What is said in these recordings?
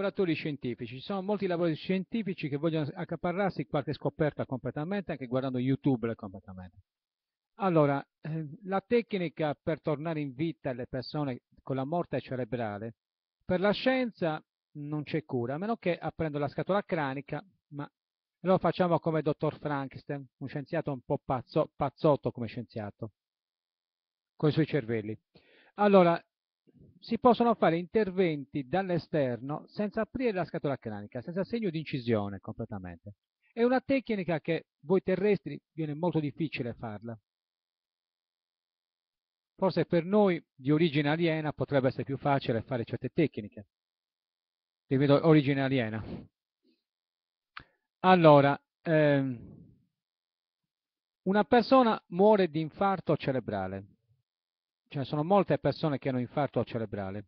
Laboratori scientifici, ci sono molti lavori scientifici che vogliono accaparrarsi qualche scoperta completamente, anche guardando YouTube completamente. Allora, ehm, la tecnica per tornare in vita le persone con la morte cerebrale, per la scienza non c'è cura, a meno che aprendo la scatola cranica, ma lo facciamo come dottor Frankenstein, un scienziato un po' pazzo, pazzotto come scienziato, con i suoi cervelli. Allora, si possono fare interventi dall'esterno senza aprire la scatola cranica, senza segno di incisione completamente. È una tecnica che voi terrestri viene molto difficile farla. Forse per noi di origine aliena potrebbe essere più facile fare certe tecniche. vedo origine aliena. Allora, ehm, una persona muore di infarto cerebrale cioè sono molte persone che hanno infarto cerebrale.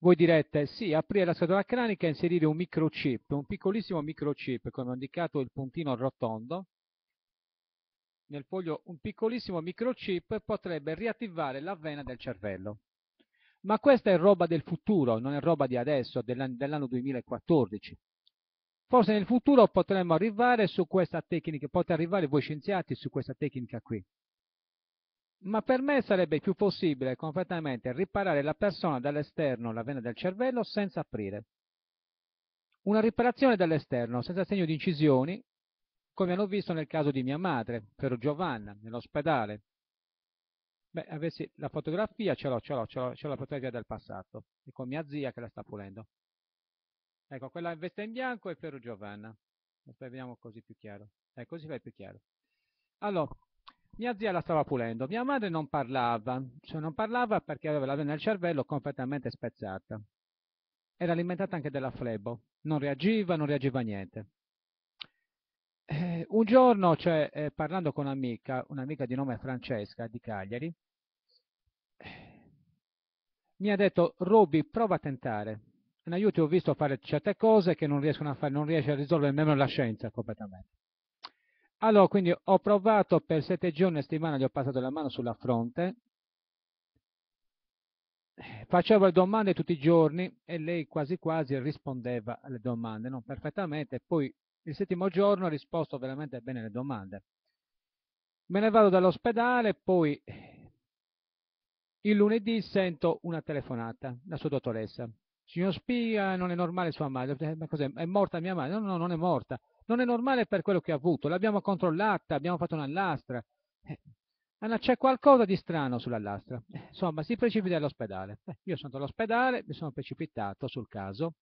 Voi direte, sì, aprire la scatola cranica e inserire un microchip, un piccolissimo microchip, come ho indicato il puntino rotondo, nel foglio un piccolissimo microchip potrebbe riattivare la vena del cervello. Ma questa è roba del futuro, non è roba di adesso, dell'anno 2014. Forse nel futuro potremmo arrivare su questa tecnica, potete arrivare voi scienziati su questa tecnica qui ma per me sarebbe più possibile completamente riparare la persona dall'esterno, la vena del cervello, senza aprire. Una riparazione dall'esterno, senza segno di incisioni, come hanno visto nel caso di mia madre, per Giovanna, nell'ospedale. Beh, avessi la fotografia, ce l'ho, ce l'ho, ce l'ho, ce l'ho la fotografia del passato, e con mia zia che la sta pulendo. Ecco, quella in veste in bianco è per Giovanna. Adesso vediamo così più chiaro. Ecco, così va più chiaro. Allora, mia zia la stava pulendo, mia madre non parlava, cioè non parlava perché aveva la vena del cervello completamente spezzata. Era alimentata anche della flebo, non reagiva, non reagiva a niente. Eh, un giorno, cioè, eh, parlando con un'amica, un'amica di nome Francesca di Cagliari, eh, mi ha detto, Ruby, prova a tentare. In aiuto ho visto fare certe cose che non riescono a fare, non riesce a risolvere nemmeno la scienza completamente. Allora, quindi ho provato per sette giorni a settimana, gli ho passato la mano sulla fronte, facevo le domande tutti i giorni e lei quasi quasi rispondeva alle domande, non perfettamente, poi il settimo giorno ha risposto veramente bene alle domande. Me ne vado dall'ospedale, poi il lunedì sento una telefonata, la sua dottoressa. Signor Spia, non è normale sua madre. Eh, ma cos'è? È morta mia madre? No, no, non è morta non è normale per quello che ha avuto, l'abbiamo controllata, abbiamo fatto una lastra. Eh, c'è qualcosa di strano sulla lastra. Eh, insomma, si precipita all'ospedale. Eh, io sono all'ospedale, mi sono precipitato sul caso.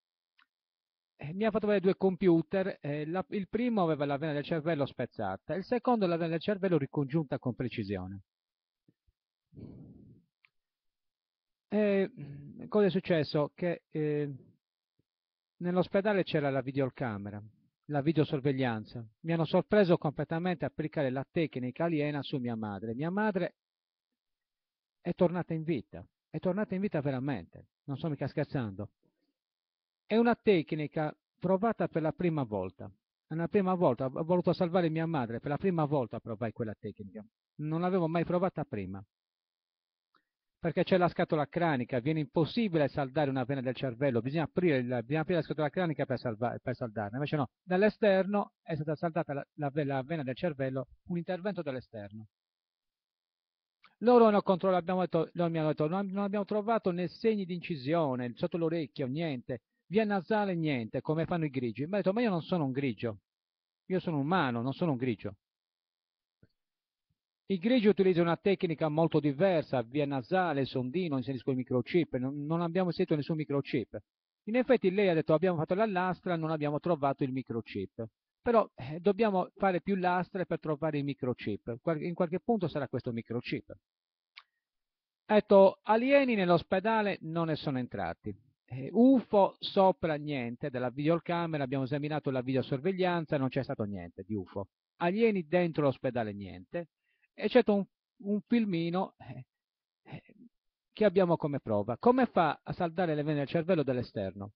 Eh, mi ha fatto vedere due computer, il primo aveva la vena del cervello spezzata, il secondo la vena del cervello ricongiunta con precisione. E cosa è successo? Che nell'ospedale c'era la videocamera la videosorveglianza. Mi hanno sorpreso completamente applicare la tecnica aliena su mia madre. Mia madre è tornata in vita, è tornata in vita veramente, non sto mica scherzando. È una tecnica provata per la prima volta. Una prima volta ho voluto salvare mia madre, per la prima volta provai quella tecnica. Non l'avevo mai provata prima perché c'è la scatola cranica, viene impossibile saldare una vena del cervello, bisogna aprire, il, bisogna aprire la scatola cranica per, salva, per saldarla, invece no, dall'esterno è stata saldata la, la, la vena del cervello, un intervento dall'esterno. Loro hanno controllato, abbiamo detto, loro mi hanno detto, non, non abbiamo trovato né segni di incisione, sotto l'orecchio, niente, via nasale, niente, come fanno i grigi. Mi hanno detto, ma io non sono un grigio, io sono umano, non sono un grigio. I grigi utilizzano una tecnica molto diversa, via nasale, sondino, inserisco il microchip, non, abbiamo inserito nessun microchip. In effetti lei ha detto abbiamo fatto la lastra, non abbiamo trovato il microchip. Però eh, dobbiamo fare più lastre per trovare il microchip. In qualche punto sarà questo microchip. Ecco, alieni nell'ospedale non ne sono entrati. Eh, UFO sopra niente, della videocamera abbiamo esaminato la videosorveglianza, non c'è stato niente di UFO. Alieni dentro l'ospedale niente eccetto un, un filmino eh, eh, che abbiamo come prova. Come fa a saldare le vene del cervello dall'esterno?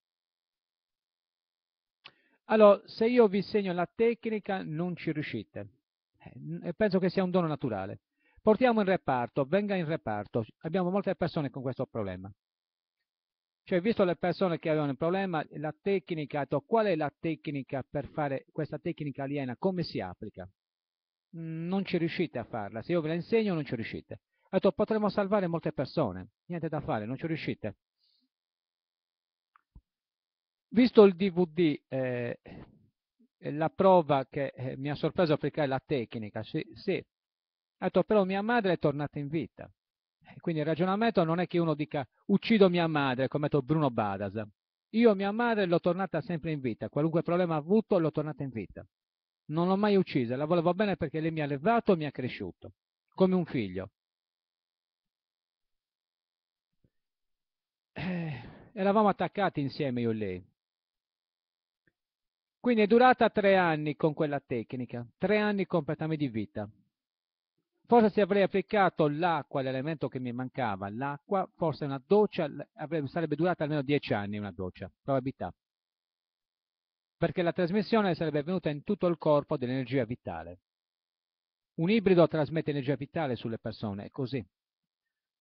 Allora, se io vi insegno la tecnica non ci riuscite, eh, e penso che sia un dono naturale. Portiamo in reparto, venga in reparto, abbiamo molte persone con questo problema. Cioè, visto le persone che avevano il problema, la tecnica, qual è la tecnica per fare questa tecnica aliena, come si applica? non ci riuscite a farla, se io ve la insegno non ci riuscite. Ha detto potremmo salvare molte persone, niente da fare, non ci riuscite. Visto il DVD, eh, la prova che eh, mi ha sorpreso applicare la tecnica, sì, sì. detto però mia madre è tornata in vita. Eh, quindi il ragionamento non è che uno dica uccido mia madre, come ha detto Bruno Badas. Io mia madre l'ho tornata sempre in vita, qualunque problema ha avuto l'ho tornata in vita non l'ho mai uccisa, la volevo bene perché lei mi ha allevato e mi ha cresciuto, come un figlio. Eh, eravamo attaccati insieme io e lei. Quindi è durata tre anni con quella tecnica, tre anni completamente di vita. Forse se avrei applicato l'acqua, l'elemento che mi mancava, l'acqua, forse una doccia avrebbe, sarebbe durata almeno dieci anni una doccia, probabilità perché la trasmissione sarebbe avvenuta in tutto il corpo dell'energia vitale. Un ibrido trasmette energia vitale sulle persone, è così.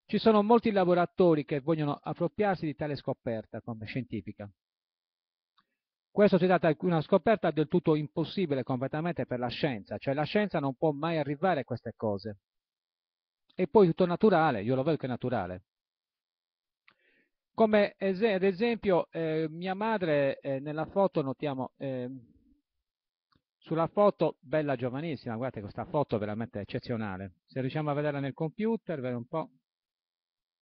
Ci sono molti lavoratori che vogliono appropriarsi di tale scoperta scientifica. Questa si tratta di una scoperta del tutto impossibile completamente per la scienza, cioè la scienza non può mai arrivare a queste cose. E poi tutto naturale, io lo vedo che è naturale. Come es ad esempio eh, mia madre eh, nella foto, notiamo, eh, sulla foto bella giovanissima, guardate questa foto è veramente eccezionale. Se riusciamo a vederla nel computer, vedo un po'.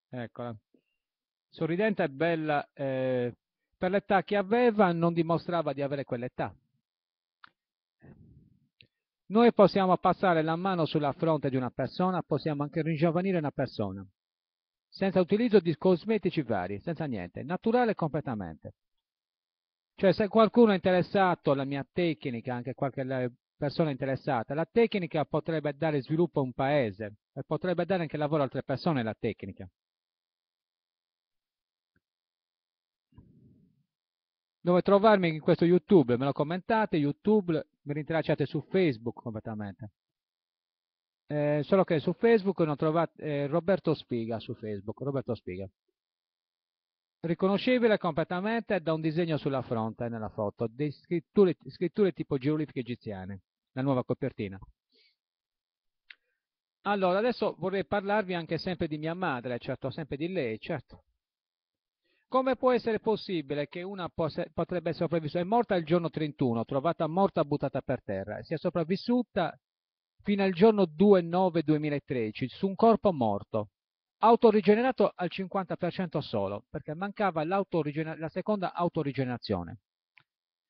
Eccola. Sorridente e bella, eh, per l'età che aveva non dimostrava di avere quell'età. Noi possiamo passare la mano sulla fronte di una persona, possiamo anche ringiovanire una persona senza utilizzo di cosmetici vari, senza niente, naturale completamente. Cioè se qualcuno è interessato alla mia tecnica, anche qualche persona interessata, la tecnica potrebbe dare sviluppo a un paese e potrebbe dare anche lavoro a altre persone la tecnica. Dove trovarmi in questo YouTube? Me lo commentate, YouTube, mi rintracciate su Facebook completamente. Eh, solo che su Facebook ne ho trovato eh, Roberto Spiga su Facebook, Roberto Spiga. Riconoscibile completamente da un disegno sulla fronte nella foto, di scritture, scritture tipo geoglifiche egiziane, la nuova copertina. Allora, adesso vorrei parlarvi anche sempre di mia madre, certo, sempre di lei, certo. Come può essere possibile che una potrebbe essere sopravvissuta? È morta il giorno 31, trovata morta buttata per terra, sia sopravvissuta fino al giorno 2-9-2013 su un corpo morto, autorigenerato al 50% solo, perché mancava la seconda autorigenerazione,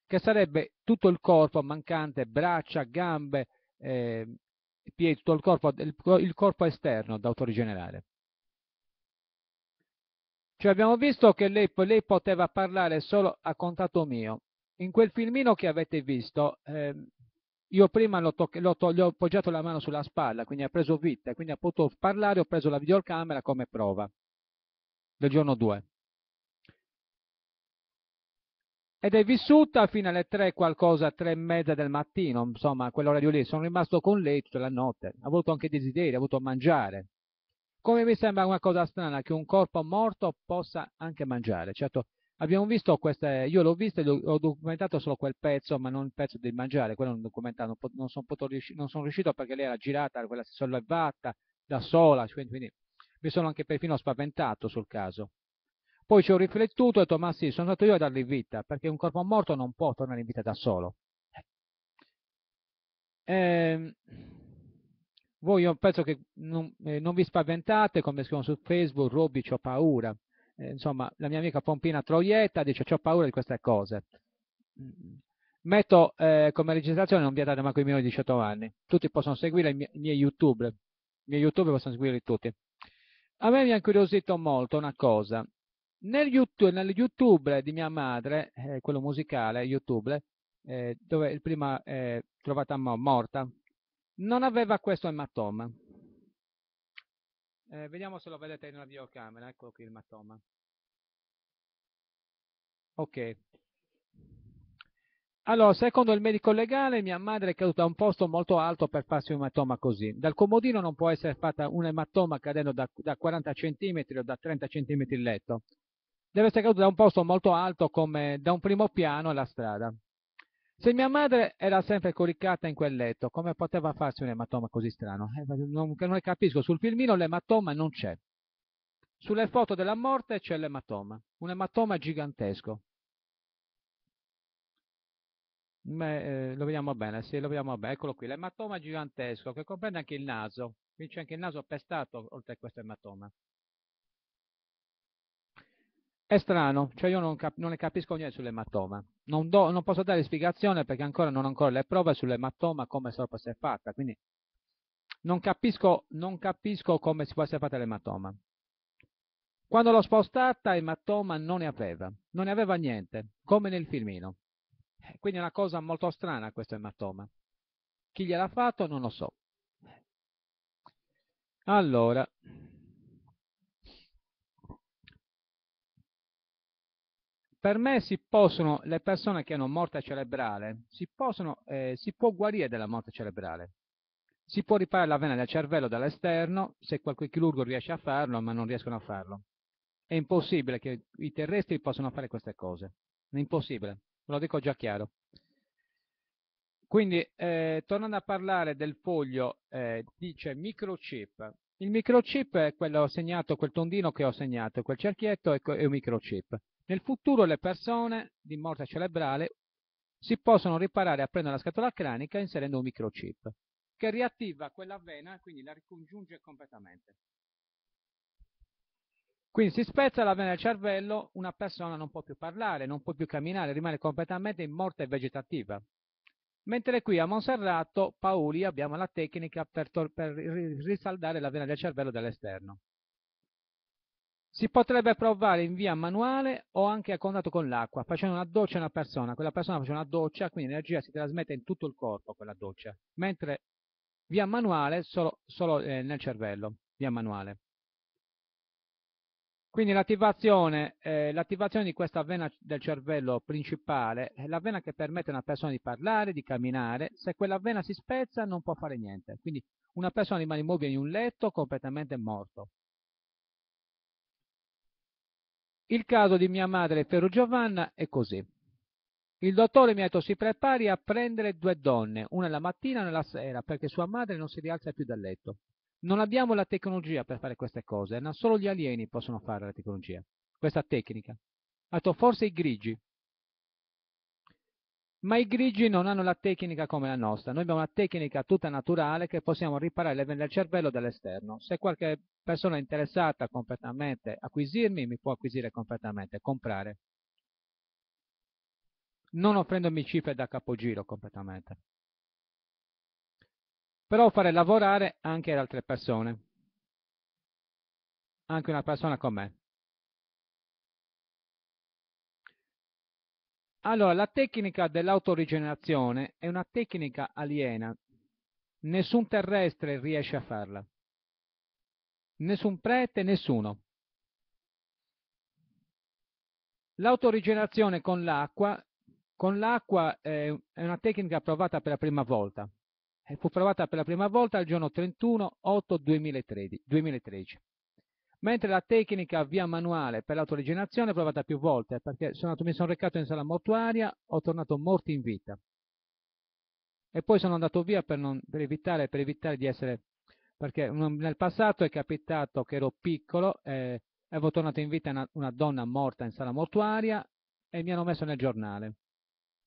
che sarebbe tutto il corpo mancante, braccia, gambe, eh, piedi, tutto il corpo, il, il corpo esterno da autorigenerare. Cioè abbiamo visto che lei, lei, poteva parlare solo a contatto mio. In quel filmino che avete visto, eh, io prima l'ho to- l'ho to- gli ho appoggiato la mano sulla spalla, quindi ha preso vita, quindi ha potuto parlare, ho preso la videocamera come prova del giorno 2. Ed è vissuta fino alle 3 qualcosa, 3 e mezza del mattino, insomma, quell'ora di lì. Sono rimasto con lei tutta la notte, ha avuto anche desideri, ha avuto mangiare. Come mi sembra una cosa strana che un corpo morto possa anche mangiare. Certo, abbiamo visto queste, io l'ho vista e ho documentato solo quel pezzo, ma non il pezzo del mangiare, quello non documentato, non, non sono riuscito perché lei era girata, quella si sollevata da sola, quindi, cioè, quindi mi sono anche perfino spaventato sul caso. Poi ci ho riflettuto e ho detto, ma sì, sono andato io a dargli vita, perché un corpo morto non può tornare in vita da solo. Eh, voi io penso che non, eh, non vi spaventate, come scrivono su Facebook, Robby, ho paura eh, insomma, la mia amica Pompina Troietta dice ho paura di queste cose. Metto eh, come registrazione non vietate manco i miei 18 anni. Tutti possono seguire i miei, i miei YouTube. I miei YouTube possono seguirli tutti. A me mi ha incuriosito molto una cosa. Nel YouTube, nel YouTube di mia madre, eh, quello musicale, YouTube, eh, dove prima è eh, trovata morta, non aveva questo ematoma. Eh, vediamo se lo vedete nella videocamera, eccolo qui il matoma. Ok. Allora, secondo il medico legale, mia madre è caduta da un posto molto alto per farsi un ematoma così. Dal comodino non può essere fatta un ematoma cadendo da, da 40 cm o da 30 cm il letto. Deve essere caduta da un posto molto alto come da un primo piano alla strada. Se mia madre era sempre coricata in quel letto, come poteva farsi un ematoma così strano? Eh, non, non capisco, sul filmino l'ematoma non c'è. Sulle foto della morte c'è l'ematoma, un ematoma gigantesco. Beh, eh, lo vediamo bene, sì, lo vediamo bene, eccolo qui, l'ematoma gigantesco che comprende anche il naso, qui c'è anche il naso pestato oltre a questo ematoma. È strano, cioè io non, cap- non ne capisco niente sull'ematoma. Non, do, non posso dare spiegazione perché ancora non ho ancora le prove sull'ematoma come si può fatta, quindi non capisco, non capisco come si può essere fatta l'ematoma. Quando l'ho spostata, ematoma non ne aveva, non ne aveva niente, come nel filmino. Eh, quindi è una cosa molto strana questo ematoma. Chi gliel'ha fatto non lo so. Allora, per me si possono, le persone che hanno morte cerebrale, si, possono, eh, si può guarire della morte cerebrale. Si può riparare la vena del cervello dall'esterno se qualche chirurgo riesce a farlo, ma non riescono a farlo. È impossibile che i terrestri possano fare queste cose. È impossibile, ve lo dico già chiaro. Quindi, eh, tornando a parlare del foglio, eh, dice microchip. Il microchip è quello segnato, quel tondino che ho segnato, quel cerchietto ecco, è un microchip. Nel futuro le persone di morte cerebrale si possono riparare aprendo la scatola cranica inserendo un microchip che riattiva quella vena, e quindi la ricongiunge completamente. Quindi si spezza la vena del cervello, una persona non può più parlare, non può più camminare, rimane completamente in morte vegetativa. Mentre qui a Monserrato, Paoli, abbiamo la tecnica per, per risaldare la vena del cervello dall'esterno. Si potrebbe provare in via manuale o anche a contatto con l'acqua, facendo una doccia a una persona. Quella persona faceva una doccia, quindi l'energia si trasmette in tutto il corpo, quella doccia. Mentre via manuale solo, solo eh, nel cervello, via manuale. Quindi l'attivazione, eh, di questa vena del cervello principale è la vena che permette a una persona di parlare, di camminare. Se quella vena si spezza non può fare niente. Quindi una persona rimane immobile in un letto completamente morto. Il caso di mia madre Ferro Giovanna è così. Il dottore mi ha detto si prepari a prendere due donne, una la mattina e una la sera, perché sua madre non si rialza più dal letto. Non abbiamo la tecnologia per fare queste cose, non solo gli alieni possono fare la tecnologia, questa tecnica. Ha detto forse i grigi, ma i grigi non hanno la tecnica come la nostra, noi abbiamo una tecnica tutta naturale che possiamo riparare le vene del cervello dall'esterno. Se qualche persona è interessata completamente a acquisirmi, mi può acquisire completamente, comprare. Non offrendomi cifre da capogiro completamente. Però fare lavorare anche le altre persone. Anche una persona come me. Allora, la tecnica dell'autorigenerazione è una tecnica aliena. Nessun terrestre riesce a farla. Nessun prete, nessuno. L'autorigenerazione con l'acqua, con l'acqua eh, è una tecnica provata per la prima volta. Fu provata per la prima volta il giorno 31 8 2013 mentre la tecnica via manuale per l'autoregenerazione è provata più volte, perché sono andato, mi sono recato in sala mortuaria, ho tornato morto in vita. E poi sono andato via per, non, per, evitare, per evitare, di essere... perché nel passato è capitato che ero piccolo, eh, avevo tornato in vita una, una donna morta in sala mortuaria e mi hanno messo nel giornale.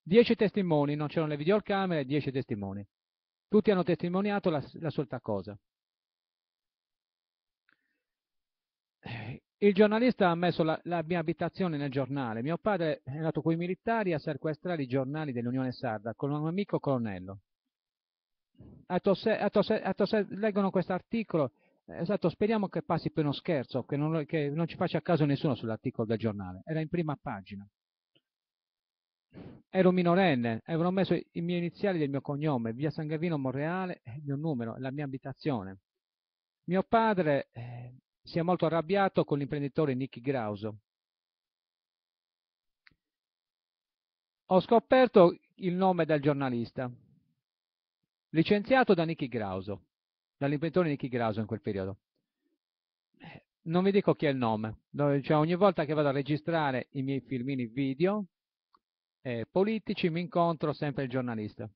Dieci testimoni, non c'erano le videocamere, dieci testimoni. Tutti hanno testimoniato la, la solita cosa. Il giornalista ha messo la, la, mia abitazione nel giornale. Mio padre è andato coi militari a sequestrare i giornali dell'Unione Sarda con un amico colonnello. Attose, attose, attose, leggono questo articolo. Esatto, speriamo che passi per uno scherzo, che non, che non ci faccia caso nessuno sull'articolo del giornale. Era in prima pagina. Ero minorenne, avevano messo i miei iniziali del mio cognome, via San Gavino Monreale, il mio numero, la mia abitazione. Mio padre eh, si è molto arrabbiato con l'imprenditore Nicky Grauso. Ho scoperto il nome del giornalista, licenziato da Nicky Grauso, dall'imprenditore Nicky Grauso in quel periodo. Non vi dico chi è il nome, cioè ogni volta che vado a registrare i miei filmini video eh, politici mi incontro sempre il giornalista.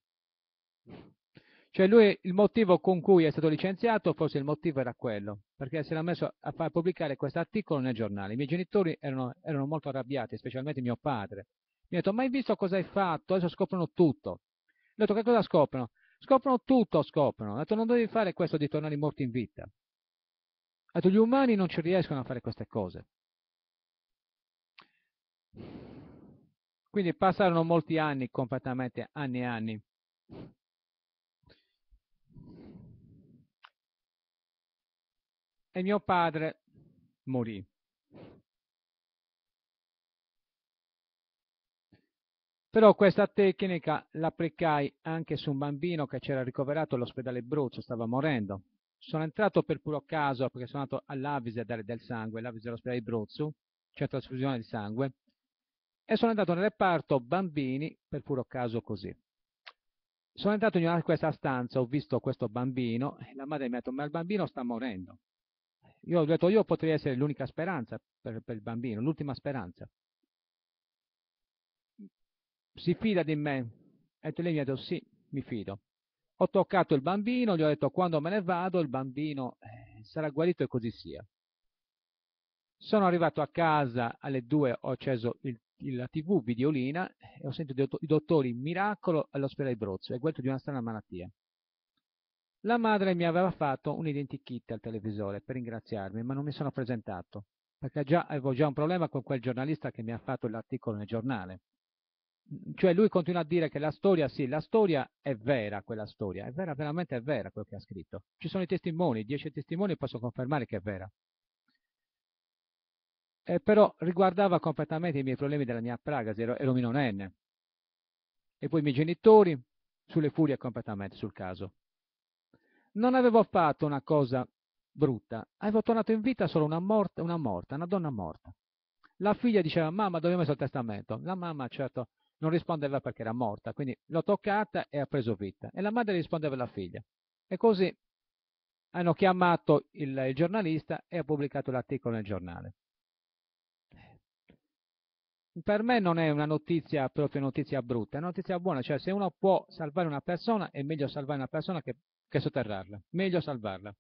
Cioè lui, il motivo con cui è stato licenziato, forse il motivo era quello, perché si era messo a far pubblicare questo articolo nel giornale. I miei genitori erano, erano molto arrabbiati, specialmente mio padre. Mi ha detto, ma hai visto cosa hai fatto? Adesso scoprono tutto. Gli ho detto, che cosa scoprono? Scoprono tutto, scoprono. Ha detto, non devi fare questo di tornare morti in vita. Ha detto, gli umani non ci riescono a fare queste cose. Quindi passarono molti anni, completamente anni e anni E mio padre morì. Però questa tecnica l'applicai anche su un bambino che c'era ricoverato all'ospedale Bruzzo, stava morendo. Sono entrato per puro caso perché sono andato all'Avise a dare del sangue, l'Avise dell'ospedale Bruzzo, c'è trasfusione di sangue, e sono andato nel reparto bambini per puro caso così. Sono entrato in una, questa stanza, ho visto questo bambino e la madre mi ha detto ma il bambino sta morendo. Io ho detto, io potrei essere l'unica speranza per, per il bambino, l'ultima speranza. Si fida di me? E lei mi ha detto, sì, mi fido. Ho toccato il bambino, gli ho detto, quando me ne vado, il bambino eh, sarà guarito e così sia. Sono arrivato a casa alle due, ho acceso il, la tv videolina e ho sentito i dottori miracolo all'ospedale di Brozzo, è guarito di una strana malattia. La madre mi aveva fatto un identikit al televisore per ringraziarmi, ma non mi sono presentato, perché già, avevo già un problema con quel giornalista che mi ha fatto l'articolo nel giornale. Cioè lui continua a dire che la storia, sì, la storia è vera, quella storia, è vera, veramente è vera quello che ha scritto. Ci sono i testimoni, dieci testimoni, posso confermare che è vera. Eh, però riguardava completamente i miei problemi della mia praga, ero, ero minorenne. E poi i miei genitori, sulle furie completamente sul caso non avevo fatto una cosa brutta, avevo tornato in vita solo una morta, una morta, una donna morta. La figlia diceva, mamma, dove ho messo il testamento? La mamma, certo, non rispondeva perché era morta, quindi l'ho toccata e ha preso vita. E la madre rispondeva alla figlia. E così hanno chiamato il, il giornalista e ha pubblicato l'articolo nel giornale. Per me non è una notizia proprio notizia brutta, è una notizia buona, cioè se uno può salvare una persona è meglio salvare una persona che che sotterrarla, meglio salvarla.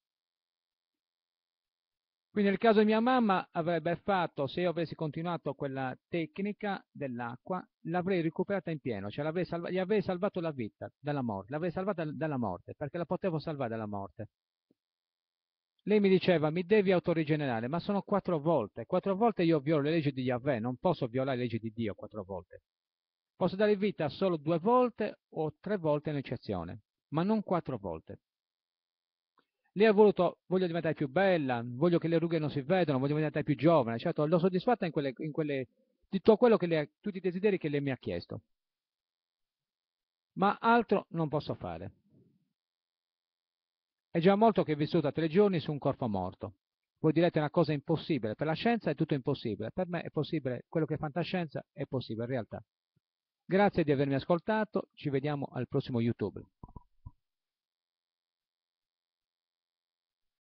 Quindi nel caso di mia mamma avrebbe fatto, se io avessi continuato quella tecnica dell'acqua, l'avrei recuperata in pieno, cioè gli avrei salvato la vita dalla morte, l'avrei salvata dalla morte, perché la potevo salvare dalla morte. Lei mi diceva, mi devi autorigenerare, ma sono quattro volte, quattro volte io violo le leggi di Yahweh, non posso violare le leggi di Dio quattro volte. Posso dare vita solo due volte o tre volte in eccezione ma non quattro volte. Lei ha voluto, voglio diventare più bella, voglio che le rughe non si vedano, voglio diventare più giovane, certo l'ho soddisfatta in quelle, in quelle, di tutto quello che ha, tutti i desideri che lei mi ha chiesto. Ma altro non posso fare. È già molto che è vissuta tre giorni su un corpo morto. Voi direte una cosa impossibile, per la scienza è tutto impossibile, per me è possibile, quello che è fantascienza è possibile in realtà. Grazie di avermi ascoltato, ci vediamo al prossimo YouTube.